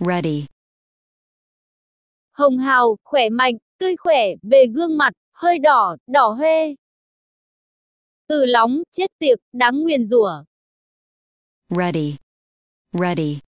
Ready. Hồng hào, khỏe mạnh, tươi khỏe, bề gương mặt, hơi đỏ, đỏ hoe. Từ lóng, chết tiệt, đáng nguyền rủa. Ready. Ready.